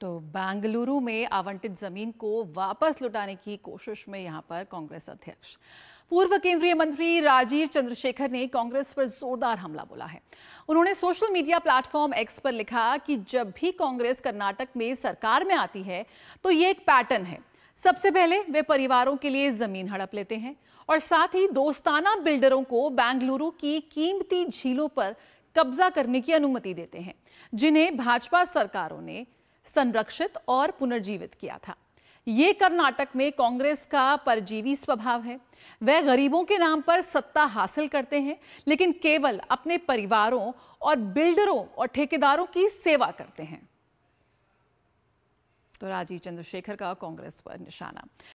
तो बेंगलुरु में आवंटित जमीन को वापस लुटाने की कोशिश में यहां पर कांग्रेस अध्यक्ष पूर्व केंद्रीय मंत्री राजीव चंद्रशेखर ने कांग्रेस पर जोरदार हमला बोला है उन्होंने सोशल मीडिया प्लेटफॉर्म एक्स पर लिखा कि जब भी कांग्रेस कर्नाटक में सरकार में आती है तो ये एक पैटर्न है सबसे पहले वे परिवारों के लिए जमीन हड़प लेते हैं और साथ ही दोस्ताना बिल्डरों को बेंगलुरु की कीमती झीलों पर कब्जा करने की अनुमति देते हैं जिन्हें भाजपा सरकारों ने संरक्षित और पुनर्जीवित किया था ये कर्नाटक में कांग्रेस का परजीवी स्वभाव है वह गरीबों के नाम पर सत्ता हासिल करते हैं लेकिन केवल अपने परिवारों और बिल्डरों और ठेकेदारों की सेवा करते हैं तो राजीव चंद्रशेखर का कांग्रेस पर निशाना